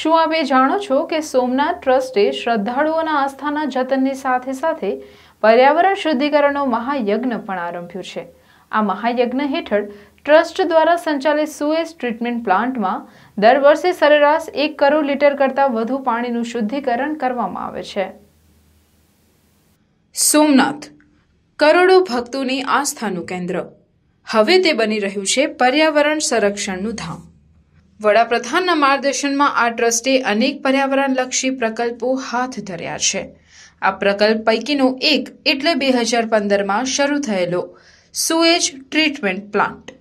શું આપે જાણો છો કે સોમનાથ ટ્રસ્ટે શ્રદ્ધાળુઓના આસ્થાના જતનની સાથે સાથે પર્યાવરણ શુદ્ધિકરણનો મહાયજ્ઞ પણ આરંભ્યું છે આ મહાયજ્ઞ હેઠળ ટ્રસ્ટ દ્વારા સંચાલિત સુએસ ટ્રીટમેન્ટ પ્લાન્ટમાં દર વર્ષે સરેરાશ એક કરોડ લીટર કરતાં વધુ પાણીનું શુદ્ધિકરણ કરવામાં આવે છે સોમનાથ કરોડો ભક્તોની આસ્થાનું કેન્દ્ર હવે તે બની રહ્યું છે પર્યાવરણ સંરક્ષણનું ધામ વડાપ્રધાનના માર્ગદર્શનમાં આ ટ્રસ્ટે અનેક પર્યાવરણલક્ષી પ્રકલ્પો હાથ ધર્યા છે આ પ્રકલ્પ પૈકીનો એક એટલે બે હજાર પંદરમાં શરૂ થયેલો સુએજ ટ્રીટમેન્ટ પ્લાન્ટ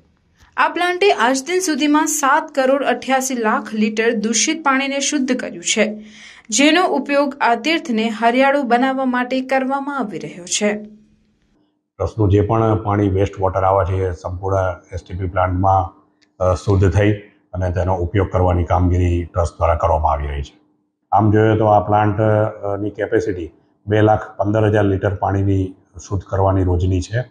આ પ્લાન્ટે આજ દિન સુધીમાં સાત કરોડ અઠ્યાસી લાખ લીટર દૂષિત પાણીને શુદ્ધ કર્યું છે જેનો ઉપયોગ આ તીર્થને હરિયાળું બનાવવા માટે કરવામાં આવી રહ્યો છે ટ્રસ્ટનું જે પણ પાણી વેસ્ટ વોટર આવે છે સંપૂર્ણ એસટીપી પ્લાન્ટમાં શુદ્ધ થઈ અને તેનો ઉપયોગ કરવાની કામગીરી ટ્રસ્ટ દ્વારા કરવામાં આવી રહી છે આમ જોઈએ તો આ પ્લાન્ટની કેપેસિટી બે લાખ પંદર હજાર લીટર પાણીની શુદ્ધ કરવાની રોજની છે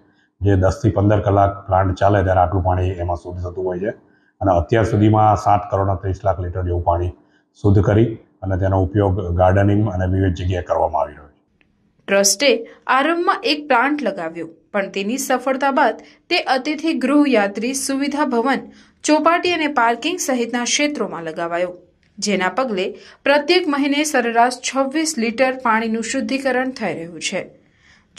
જે દસથી પંદર કલાક પ્લાન્ટ ચાલે ત્યારે આટલું પાણી એમાં શુદ્ધ થતું હોય છે અને અત્યાર સુધીમાં સાત કરોડ ત્રીસ લાખ લીટર જેવું પાણી શુદ્ધ કરી અને તેનો ઉપયોગ ગાર્ડનિંગ અને વિવિધ જગ્યાએ કરવામાં આવી રહ્યો છે ટ્રસ્ટે આરંભમાં એક પ્લાન્ટ લગાવ્યો પણ તેની સફળતા બાદ તે અતિથિ ગૃહ યાત્રી સુવિધા ભવન ચોપાટી અને પાર્કિંગ સહિતના ક્ષેત્રોમાં લગાવાયો જેના પગલે પ્રત્યેક મહિને સરેરાશ છવ્વીસ લીટર પાણીનું શુદ્ધિકરણ થઈ રહ્યું છે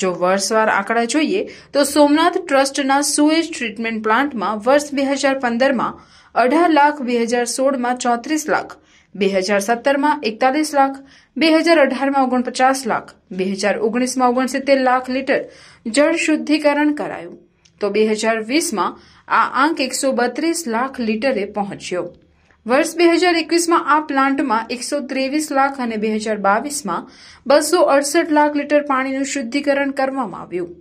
જો વર્ષવાર આંકડા જોઈએ તો સોમનાથ ટ્રસ્ટના સુએજ ટ્રીટમેન્ટ પ્લાન્ટમાં વર્ષ બે હજાર પંદરમાં અઢાર લાખ બે હજાર સોળમાં ચોત્રીસ લાખ બે હજાર સત્તરમાં એકતાલીસ લાખ બે હજાર અઢારમાં ઓગણપચાસ લાખ બે હજાર ઓગણીસમાં ઓગણસિત્તેર લાખ લીટર જળ શુદ્ધિકરણ કરાયું તો બે હજાર વીસમાં આ આંક એકસો બત્રીસ લાખ લીટરે પહોંચ્યો વર્ષ બે હજાર એકવીસમાં આ પ્લાન્ટમાં એકસો ત્રેવીસ લાખ અને બે હજાર બાવીસમાં બસો અડસઠ લાખ લીટર પાણીનું શુદ્ધિકરણ કરવામાં આવ્યું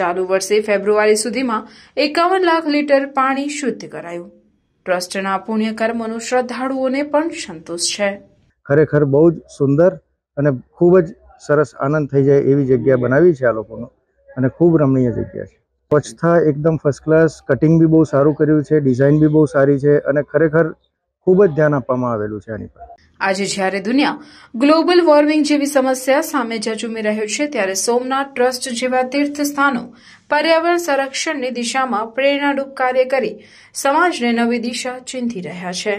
ચાલુ વર્ષે ફેબ્રુઆરી સુધીમાં એકાવન લાખ લીટર પાણી શુદ્ધ કરાયું ટ્રસ્ટના પુણ્ય કર્મનો શ્રદ્ધાળુઓને પણ સંતોષ છે ખરેખર બહુ જ સુંદર અને ખૂબ જ સરસ આનંદ થઈ જાય એવી જગ્યા બનાવી છે આ લોકોનો અને ખૂબ રમણીય જગ્યા છે સ્વચ્છતા એકદમ ફર્સ્ટ ક્લાસ કટિંગ બી બહુ સારું કર્યું છે ડિઝાઇન બી બહુ સારી છે અને ખરેખર ખૂબ જ ધ્યાન આપવામાં આવેલું છે આની પર આજે જ્યારે દુનિયા ગ્લોબલ વોર્મિંગ જેવી સમસ્યા સામે જજુમી રહ્યો છે ત્યારે સોમનાથ ટ્રસ્ટ જેવા તીર્થ સ્થાનો પર્યાવરણ સંરક્ષણની દિશામાં પ્રેરણારૂપ કાર્ય કરી સમાજને નવી દિશા ચિંતી રહ્યા છે